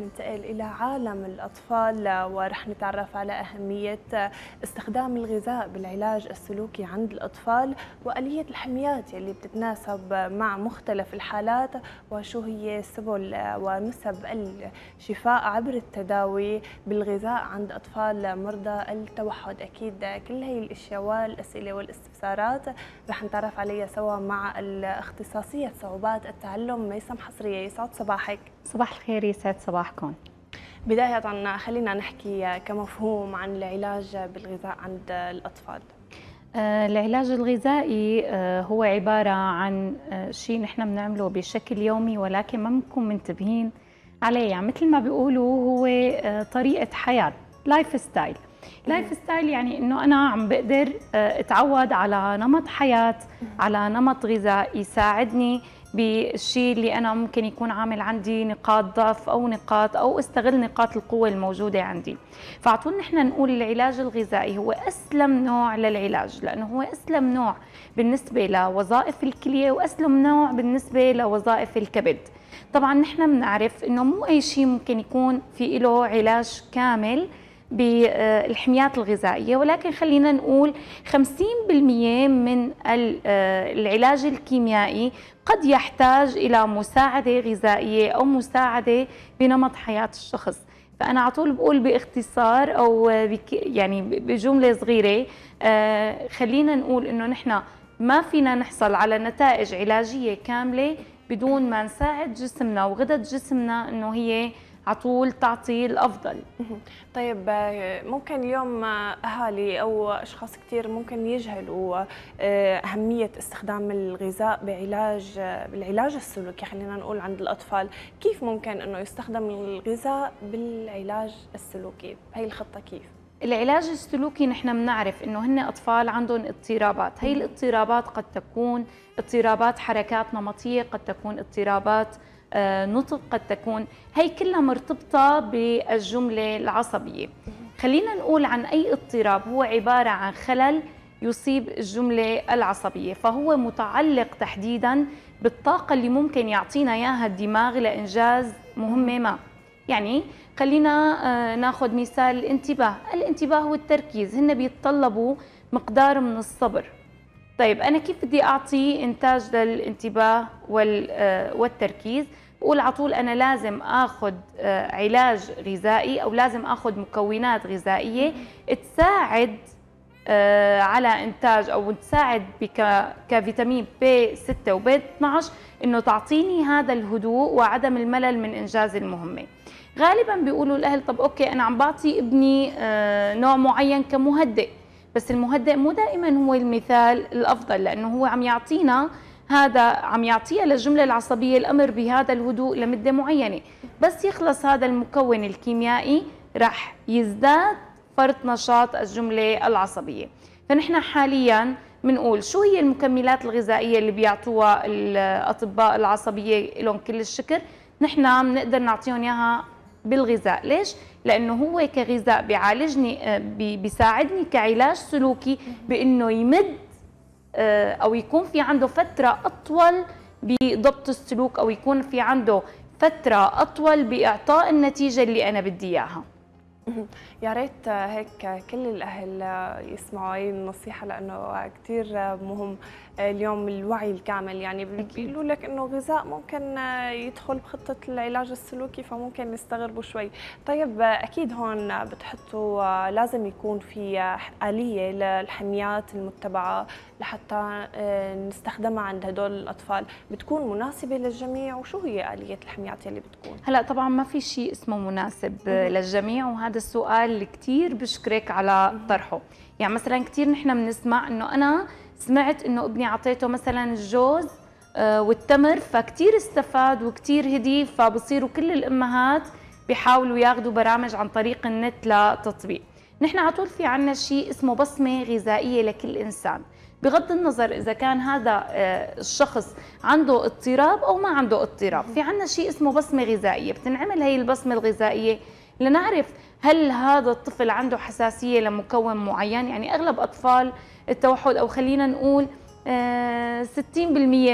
ننتقل إلى عالم الأطفال ورح نتعرف على أهمية استخدام الغذاء بالعلاج السلوكي عند الأطفال وآلية الحميات اللي بتتناسب مع مختلف الحالات وشو هي سبل ونسب الشفاء عبر التداوي بالغذاء عند أطفال مرضى التوحد أكيد كل هي الأشياء والأسئلة والاستفسارات رح نتعرف عليها سوا مع الاختصاصية صعوبات التعلم ميسم حصرية يسعد صباحك صباح الخير يسعد صباحكم بداية خلينا نحكي كمفهوم عن العلاج بالغذاء عند الأطفال آه، العلاج الغذائي آه، هو عبارة عن آه، شيء نحن بنعمله بشكل يومي ولكن ما بنكون منتبهين عليه يعني مثل ما بيقولوا هو طريقة حياة لايف ستايل لايف ستايل يعني انه انا عم بقدر اتعود على نمط حياه على نمط غذاء يساعدني بالشيء اللي انا ممكن يكون عامل عندي نقاط ضعف او نقاط او استغل نقاط القوه الموجوده عندي فعطول نحن نقول العلاج الغذائي هو اسلم نوع للعلاج لانه هو اسلم نوع بالنسبه لوظائف الكليه واسلم نوع بالنسبه لوظائف الكبد طبعا نحن بنعرف انه مو اي شيء ممكن يكون في له علاج كامل بالحميات الغذائية ولكن خلينا نقول 50% من آه، العلاج الكيميائي قد يحتاج إلى مساعدة غذائية أو مساعدة بنمط حياة الشخص فأنا على طول بقول باختصار أو يعني بجملة صغيرة آه، خلينا نقول إنه نحن ما فينا نحصل على نتائج علاجية كاملة بدون ما نساعد جسمنا وغدد جسمنا إنه هي على طول تعطي الافضل طيب ممكن اليوم اهالي او اشخاص كثير ممكن يجهلوا آه، اهميه استخدام الغذاء بعلاج بالعلاج السلوكي خلينا نقول عند الاطفال كيف ممكن انه يستخدم الغذاء بالعلاج السلوكي هي الخطه كيف العلاج السلوكي نحن بنعرف انه هن اطفال عندهم اضطرابات، هي الاضطرابات قد تكون اضطرابات حركات نمطيه، قد تكون اضطرابات نطق قد تكون هي كلها مرتبطة بالجملة العصبية خلينا نقول عن أي اضطراب هو عبارة عن خلل يصيب الجملة العصبية فهو متعلق تحديدا بالطاقة اللي ممكن يعطينا إياها الدماغ لإنجاز مهمة ما يعني خلينا آه، ناخذ مثال الانتباه الانتباه والتركيز هن بيتطلبوا مقدار من الصبر طيب أنا كيف بدي أعطي إنتاج للانتباه آه، والتركيز بقول على طول أنا لازم أخذ آه، علاج غذائي أو لازم أخذ مكونات غذائية تساعد آه، على إنتاج أو تساعد كفيتامين بي 6 وبي 12 إنه تعطيني هذا الهدوء وعدم الملل من إنجاز المهمة غالبا بيقولوا الأهل طب أوكي أنا عم بعطي ابني نوع معين كمهدئ بس المهدئ مو دائما هو المثال الافضل لانه هو عم يعطينا هذا عم يعطيها للجمله العصبيه الامر بهذا الهدوء لمده معينه بس يخلص هذا المكون الكيميائي رح يزداد فرط نشاط الجمله العصبيه فنحن حاليا بنقول شو هي المكملات الغذائيه اللي بيعطوها الاطباء العصبيه لهم كل الشكر نحن بنقدر نعطيهم اياها بالغذاء ليش لانه هو كغذاء بيعالجني آه، بيساعدني كعلاج سلوكي بانه يمد آه، او يكون في عنده فتره اطول بضبط السلوك او يكون في عنده فتره اطول باعطاء النتيجه اللي انا بدي اياها يا ريت هيك كل الاهل يسمعوا هاي النصيحه لانه كثير مهم اليوم الوعي الكامل يعني بيقولوا لك انه غذاء ممكن يدخل بخطه العلاج السلوكي فممكن يستغربوا شوي طيب اكيد هون بتحطوا لازم يكون في اليه للحميات المتبعه لحتى آه، نستخدمها عند هدول الاطفال بتكون مناسبه للجميع وشو هي اليه الحميات اللي بتكون هلا طبعا ما في شيء اسمه مناسب مم. للجميع وهذا السؤال كثير بشكرك على مم. طرحه يعني مثلا كثير نحن بنسمع انه انا سمعت انه ابني اعطيته مثلا الجوز آه، والتمر فكتير استفاد وكتير هدي فبصيروا كل الامهات بيحاولوا ياخذوا برامج عن طريق النت لتطبيق نحن على طول في عنا شيء اسمه بصمه غذائيه لكل انسان بغض النظر اذا كان هذا آه، الشخص عنده اضطراب او ما عنده اضطراب في عندنا شيء اسمه بصمه غذائيه بتنعمل هي البصمه الغذائيه لنعرف هل هذا الطفل عنده حساسيه لمكون معين يعني اغلب اطفال التوحد او خلينا نقول 60% آه،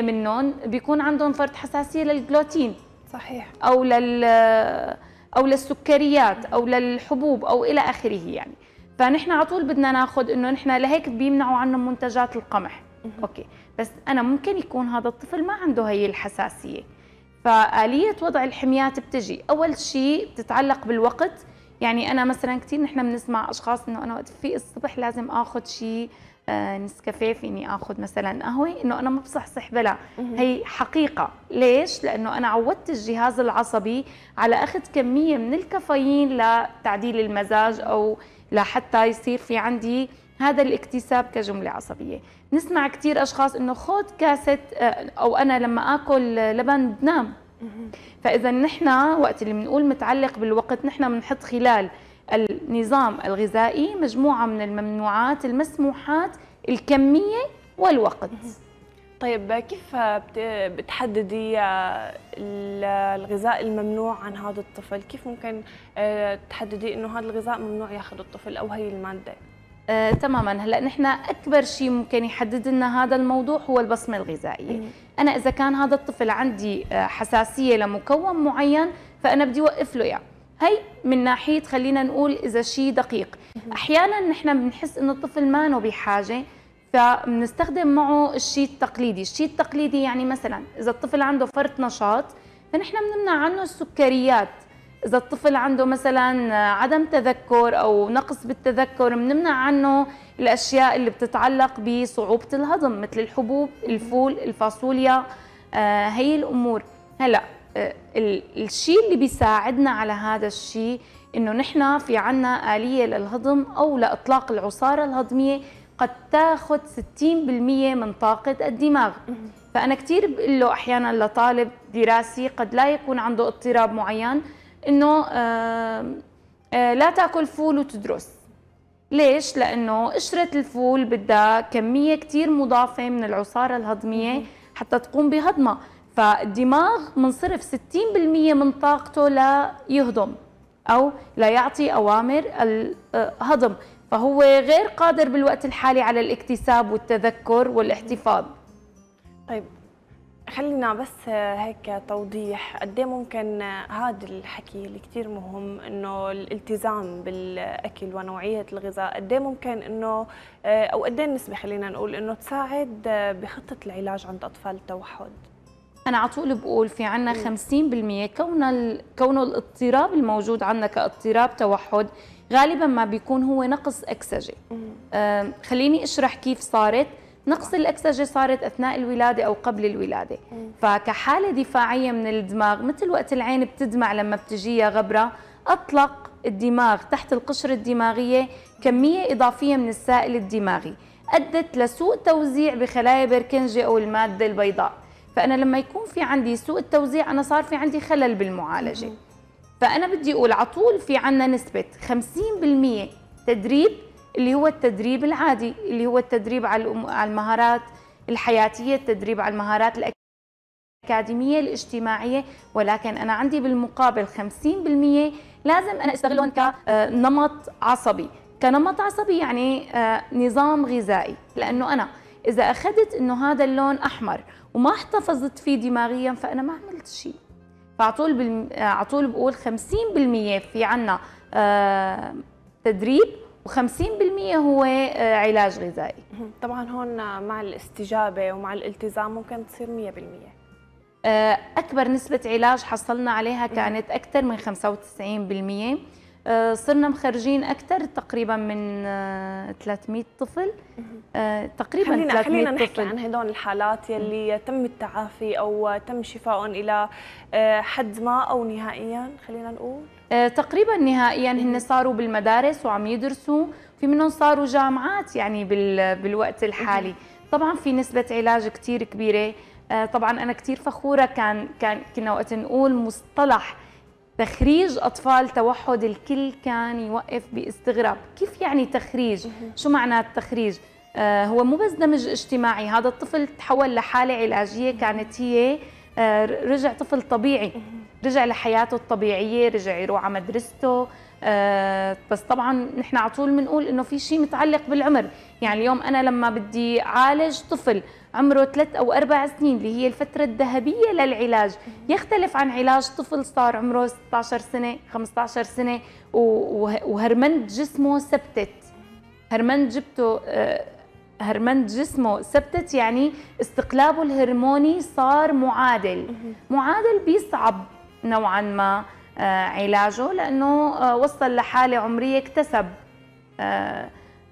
منهم بيكون عندهم فرط حساسيه للجلوتين صحيح او لل آه، او للسكريات او للحبوب او الى اخره يعني فنحن على طول بدنا ناخذ انه نحن لهيك بيمنعوا عنا منتجات القمح اوكي بس انا ممكن يكون هذا الطفل ما عنده هي الحساسيه فآلية وضع الحميات بتجي أول شيء بتتعلق بالوقت يعني أنا مثلا كثير نحن بنسمع أشخاص إنه أنا وقت في الصبح لازم آخذ شيء آه، نسكافيه فيني آخذ مثلا قهوة إنه أنا ما بصحصح بلا هي حقيقة ليش؟ لأنه أنا عودت الجهاز العصبي على أخذ كمية من الكافيين لتعديل المزاج أو لحتى يصير في عندي هذا الاكتساب كجملة عصبية نسمع كثير أشخاص أنه خذ كاسة آه، أو أنا لما أكل لبن بنام فإذا نحن وقت اللي بنقول متعلق بالوقت نحن بنحط خلال النظام الغذائي مجموعة من الممنوعات المسموحات الكمية والوقت طيب كيف بتحددي آه، الغذاء الممنوع عن هذا الطفل؟ كيف ممكن آه، تحددي انه هذا الغذاء ممنوع ياخذ الطفل او هي الماده؟ آه، تماما هلا نحن اكبر شيء ممكن يحدد لنا هذا الموضوع هو البصمه الغذائيه مم. انا اذا كان هذا الطفل عندي آه، حساسيه لمكون معين فانا بدي اوقف له اياه هي من ناحيه خلينا نقول اذا شيء دقيق احيانا نحن بنحس انه الطفل ما بحاجه فبنستخدم معه الشيء التقليدي الشيء التقليدي يعني مثلا إذا الطفل عنده فرط نشاط فنحن بنمنع عنه السكريات إذا الطفل عنده مثلا عدم تذكر أو نقص بالتذكر بنمنع عنه الأشياء اللي بتتعلق بصعوبة الهضم مثل الحبوب الفول الفاصوليا آه هي الأمور هلأ آه الشيء اللي بيساعدنا على هذا الشيء إنه نحن في عنا آلية للهضم أو لإطلاق العصارة الهضمية قد تاخذ 60% من طاقة الدماغ فأنا كثير بقول له أحيانا لطالب دراسي قد لا يكون عنده اضطراب معين إنه آه، آه، لا تاكل فول وتدرس ليش؟ لأنه قشرة الفول بدها كمية كثير مضافة من العصارة الهضمية حتى تقوم بهضمها فالدماغ منصرف 60% من طاقته ليهضم أو ليعطي أوامر الهضم آه، فهو غير قادر بالوقت الحالي على الاكتساب والتذكر والاحتفاظ طيب خلينا بس هيك توضيح قد إيه ممكن هذا الحكي اللي كثير مهم انه الالتزام بالاكل ونوعيه الغذاء قد إيه ممكن انه او قد إيه النسبه خلينا نقول انه تساعد بخطه العلاج عند اطفال التوحد انا على طول بقول في عندنا 50% كون كونه الاضطراب الموجود عندنا كاضطراب توحد غالبا ما بيكون هو نقص اكسجه آه، خليني اشرح كيف صارت نقص الاكسجه صارت اثناء الولاده او قبل الولاده فكحاله دفاعيه من الدماغ مثل وقت العين بتدمع لما بتجيها غبره اطلق الدماغ تحت القشره الدماغيه كميه اضافيه من السائل الدماغي ادت لسوء توزيع بخلايا بركنجي او الماده البيضاء فانا لما يكون في عندي سوء التوزيع انا صار في عندي خلل بالمعالجه فأنا بدي أقول على طول في عنا نسبة 50% تدريب اللي هو التدريب العادي اللي هو التدريب على المهارات الحياتية التدريب على المهارات الأكاديمية الاجتماعية ولكن أنا عندي بالمقابل 50% لازم أنا أستغلهم كنمط آه، عصبي كنمط عصبي يعني آه، نظام غذائي لأنه أنا إذا أخذت أنه هذا اللون أحمر وما احتفظت فيه دماغيا فأنا ما عملت شيء فعطول بالم... عطول بقول 50% في عنا آه، تدريب و50% هو آه، علاج غذائي طبعا هون مع الاستجابه ومع الالتزام ممكن تصير 100% آه، اكبر نسبه علاج حصلنا عليها كانت اكثر من 95% آه، صرنا مخرجين اكثر تقريبا من 300 آه، طفل آه، تقريبا خلينا 300 خلينا نحكي طفل. عن هدول الحالات يلي تم التعافي او تم شفائهم الى حد ما او نهائيا خلينا نقول تقريبا نهائيا هن صاروا بالمدارس وعم يدرسوا في منهم صاروا جامعات يعني بالوقت الحالي طبعا في نسبه علاج كثير كبيره طبعا انا كثير فخوره كان كان كنا وقت نقول مصطلح تخريج أطفال توحد الكل كان يوقف باستغراب كيف يعني تخريج؟ شو معنى التخريج؟ آه، هو مو بس دمج اجتماعي هذا الطفل تحول لحالة علاجية كانت هي آه، رجع طفل طبيعي رجع لحياته الطبيعية رجع يروح على مدرسته آه، بس طبعا نحن على طول بنقول انه في شيء متعلق بالعمر يعني اليوم انا لما بدي اعالج طفل عمره ثلاث او اربع سنين اللي هي الفتره الذهبيه للعلاج يختلف عن علاج طفل صار عمره 16 سنه 15 سنه وهرمنت جسمه ثبتت هرمنت جبته آه، هرمنت جسمه ثبتت يعني استقلابه الهرموني صار معادل معادل بيصعب نوعا ما آه، علاجه لأنه آه، وصل لحالة عمرية اكتسب آه،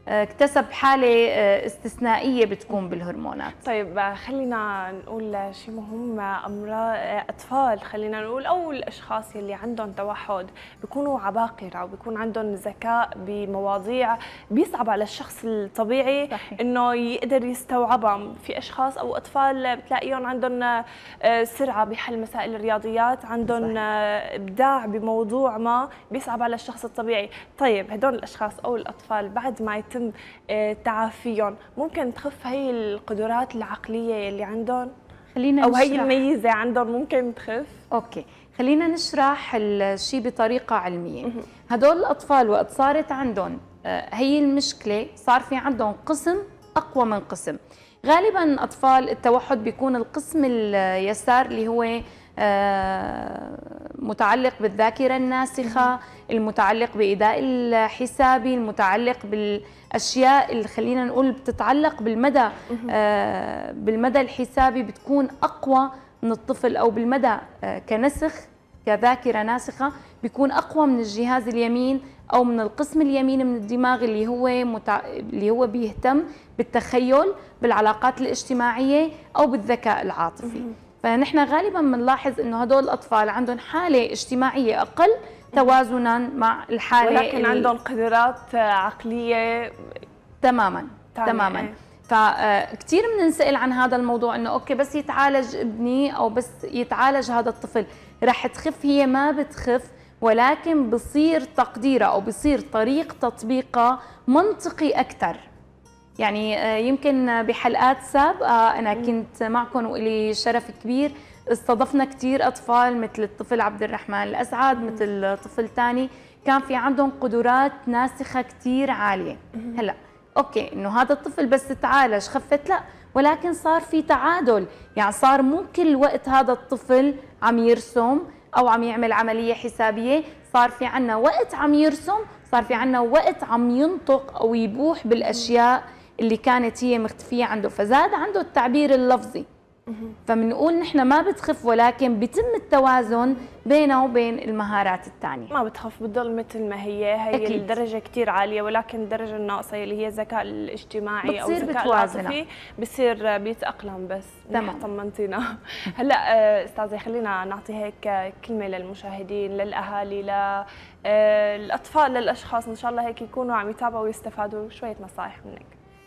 اكتسب حالة آه، استثنائية بتكون بالهرمونات طيب خلينا نقول شيء مهم أمراض أطفال خلينا نقول أو الأشخاص يلي عندهم توحد بيكونوا عباقرة وبيكون عندهم ذكاء بمواضيع بيصعب على الشخص الطبيعي صحيح. إنه يقدر يستوعبها في أشخاص أو أطفال بتلاقيهم عندهم آه، سرعة بحل مسائل الرياضيات عندهم آه، إبداع بموضوع ما بيصعب على الشخص الطبيعي طيب هدول الأشخاص أو الأطفال بعد ما يت يتم آه، تعافيهم ممكن تخف هي القدرات العقليه اللي عندهم خلينا او نشرح. هي الميزه عندهم ممكن تخف اوكي خلينا نشرح الشيء بطريقه علميه هدول الاطفال وقت صارت عندهم آه، هي المشكله صار في عندهم قسم اقوى من قسم غالبا اطفال التوحد بيكون القسم اليسار اللي هو آه، متعلق بالذاكرة الناسخة المتعلق بإداء الحسابي المتعلق بالأشياء اللي خلينا نقول بتتعلق بالمدى آه، بالمدى الحسابي بتكون أقوى من الطفل أو بالمدى آه، كنسخ كذاكرة ناسخة بيكون أقوى من الجهاز اليمين أو من القسم اليمين من الدماغ اللي هو متع... اللي هو بيهتم بالتخيل بالعلاقات الاجتماعية أو بالذكاء العاطفي فنحن غالبا بنلاحظ انه هدول الاطفال عندهم حاله اجتماعيه اقل توازنا مع الحاله ولكن عندهم قدرات عقليه تماما تماما فكثير فكتير آه، بننسأل عن هذا الموضوع انه اوكي بس يتعالج ابني او بس يتعالج هذا الطفل رح تخف هي ما بتخف ولكن بصير تقديرها او بصير طريق تطبيقها منطقي اكثر يعني آه، يمكن بحلقات سابقة أنا كنت معكم وإلي شرف كبير استضفنا كثير أطفال مثل الطفل عبد الرحمن الأسعد مثل طفل ثاني كان في عندهم قدرات ناسخة كثير عالية هلأ أوكي إنه هذا الطفل بس تعالج خفت لا ولكن صار في تعادل يعني صار مو كل وقت هذا الطفل عم يرسم أو عم يعمل عملية حسابية صار في عنا وقت عم يرسم صار في عنا وقت عم ينطق أو يبوح بالأشياء اللي كانت هي مختفيه عنده فزاد عنده التعبير اللفظي فبنقول نحن ما بتخف ولكن بيتم التوازن بينه وبين المهارات الثانيه ما بتخف بتضل مثل ما هي هي أكيد. الدرجه كثير عاليه ولكن الدرجه الناقصه اللي هي الذكاء الاجتماعي او الذكاء العاطفي بصير بيتاقلم بس تمام طمنتينا هلا آه، استاذه خلينا نعطي هيك كلمه للمشاهدين للاهالي للاطفال آه، للاشخاص ان شاء الله هيك يكونوا عم يتابعوا ويستفادوا شويه نصائح منك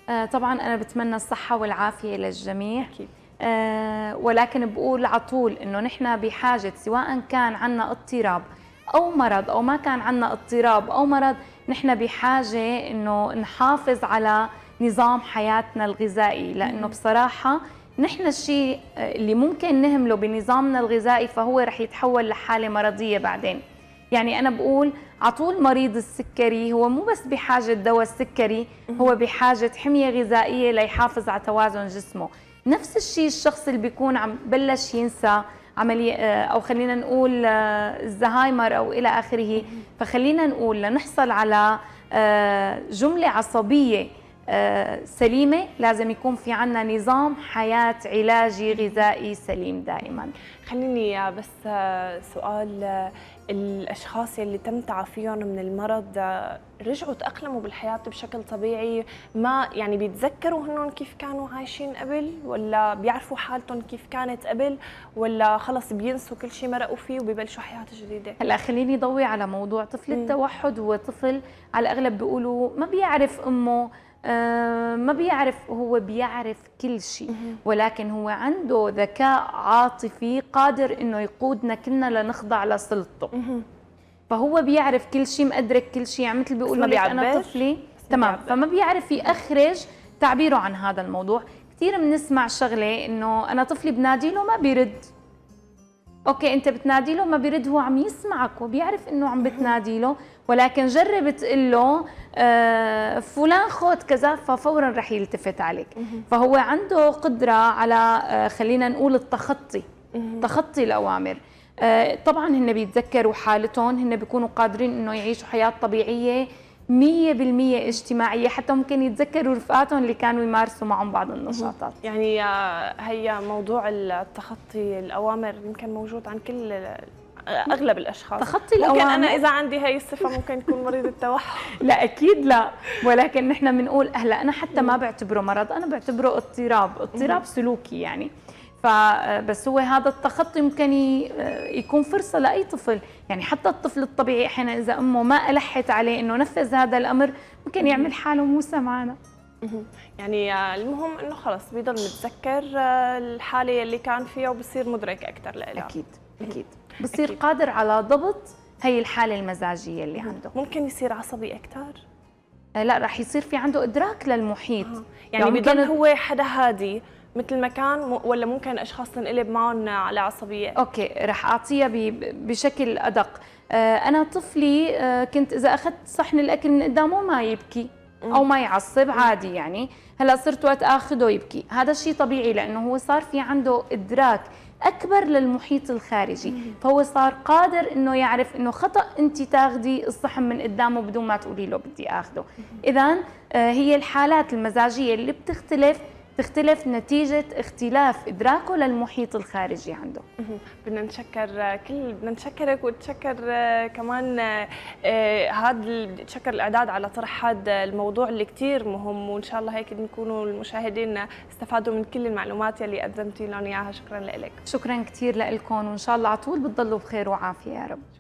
آه، طبعا انا بتمنى الصحه والعافيه للجميع أكيد. آه، ولكن بقول على طول انه نحن بحاجه سواء كان عندنا اضطراب او مرض او ما كان عندنا اضطراب او مرض نحن بحاجه انه نحافظ على نظام حياتنا الغذائي لانه بصراحه نحن الشيء اللي ممكن نهمله بنظامنا الغذائي فهو رح يتحول لحاله مرضيه بعدين يعني انا بقول عطول مريض السكري هو مو بس بحاجة دواء السكري هو بحاجة حمية غذائية ليحافظ على توازن جسمه نفس الشيء الشخص اللي بيكون عم بلش ينسى عملية آه، أو خلينا نقول آه، الزهايمر أو إلى آخره فخلينا نقول لنحصل على آه، جملة عصبية سليمة لازم يكون في عنا نظام حياة علاجي غذائي سليم دائما خليني بس سؤال الاشخاص اللي تم تعافيهم من المرض آه، رجعوا تاقلموا بالحياه بشكل طبيعي ما يعني بيتذكروا هن كيف كانوا عايشين قبل ولا بيعرفوا حالتهم كيف كانت قبل ولا خلص بينسوا كل شيء مرقوا فيه وبيبلشوا حياه جديده هلا خليني ضوي على موضوع طفل التوحد هو طفل على الاغلب بيقولوا ما بيعرف امه آه، ما بيعرف هو بيعرف كل شيء ولكن هو عنده ذكاء عاطفي قادر انه يقودنا كلنا لنخضع لسلطته فهو بيعرف كل شيء مدرك كل شيء يعني مثل بيقول ما انا طفلي تمام فما بيعرف يأخرج تعبيره عن هذا الموضوع كثير بنسمع شغله انه انا طفلي بنادي له ما بيرد اوكي انت بتنادي له ما بيرد هو عم يسمعك وبيعرف انه عم بتنادي له ولكن جرب تقول له آه، فلان خوت كذا ففورا رح يلتفت عليك فهو عنده قدرة على آه، خلينا نقول التخطي تخطي الأوامر آه، طبعا هن بيتذكروا حالتهم هن بيكونوا قادرين انه يعيشوا حياه طبيعيه 100% اجتماعيه حتى ممكن يتذكروا رفقاتهم اللي كانوا يمارسوا معهم بعض النشاطات يعني هي موضوع التخطي الاوامر يمكن موجود عن كل اغلب الاشخاص تخطي الأوامر ممكن انا اذا عندي هاي الصفه ممكن يكون مريض التوحد لا اكيد لا ولكن نحن بنقول هلا انا حتى ما بعتبره مرض انا بعتبره اضطراب اضطراب سلوكي يعني فبس هو هذا التخطي ممكن آه، يكون فرصة لأي طفل يعني حتى الطفل الطبيعي أحيانا إذا أمه ما ألحت عليه أنه نفذ هذا الأمر ممكن يعمل حاله مو معنا يعني آه، المهم أنه خلص بيضل متذكر آه، الحالة اللي كان فيها وبصير مدرك أكثر لإلها أكيد اكيد بصير أكيد. قادر على ضبط هي الحاله المزاجيه اللي عنده ممكن يصير عصبي اكثر آه، لا رح يصير في عنده ادراك للمحيط آه. يعني, يعني بضل هو حدا هادي مثل ما كان ولا ممكن اشخاص تنقلب معهم على عصبيه اوكي رح اعطيها بشكل ادق آه، انا طفلي آه، كنت اذا اخذت صحن الاكل من قدامه ما يبكي او ما يعصب عادي يعني هلا صرت وقت اخذه يبكي هذا الشيء طبيعي لانه هو صار في عنده ادراك اكبر للمحيط الخارجي فهو صار قادر انه يعرف انه خطا انت تاخذي الصحن من قدامه بدون ما تقولي له بدي اخذه اذا آه، هي الحالات المزاجيه اللي بتختلف تختلف نتيجة اختلاف إدراكه للمحيط الخارجي عنده بدنا نشكر كل بدنا نشكرك وتشكر آه، كمان هذا آه، آه، تشكر الإعداد على طرح هذا الموضوع اللي كثير مهم وإن شاء الله هيك بنكونوا المشاهدين استفادوا من كل المعلومات يلي قدمتي لهم إياها شكرا لك شكرا كثير لكم وإن شاء الله على طول بتضلوا بخير وعافية يا رب